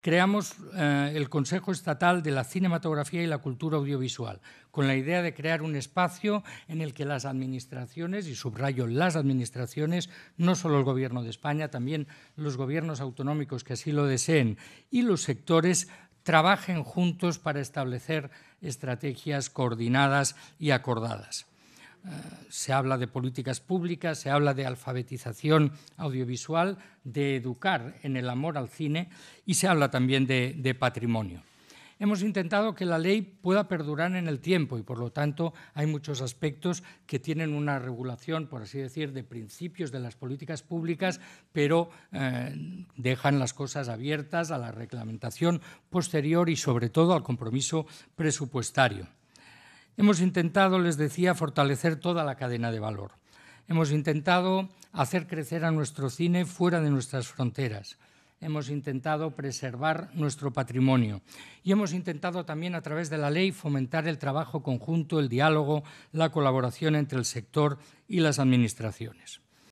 creamos eh, el Consejo Estatal de la Cinematografía y la Cultura Audiovisual, con la idea de crear un espacio en el que las administraciones, y subrayo las administraciones, no solo el Gobierno de España, también los gobiernos autonómicos que así lo deseen, y los sectores trabajen juntos para establecer estrategias coordinadas y acordadas se habla de políticas públicas, se habla de alfabetización audiovisual, de educar en el amor al cine y se habla también de, patrimonio. Hemos intentado que la ley pueda perdurar en el tiempo y, por lo tanto, hay muchos aspectos que tienen una regulación, por así decir, de principios de las políticas públicas, pero eh, dejan las cosas abiertas a la reglamentación posterior y, sobre todo, al compromiso presupuestario. Hemos intentado, les decía, fortalecer toda la cadena de valor. Hemos intentado hacer crecer a nuestro cine fuera de nuestras fronteras. Hemos intentado preservar nuestro patrimonio y hemos intentado también a través de la ley fomentar el trabajo conjunto, el diálogo, la colaboración entre el sector y las administraciones.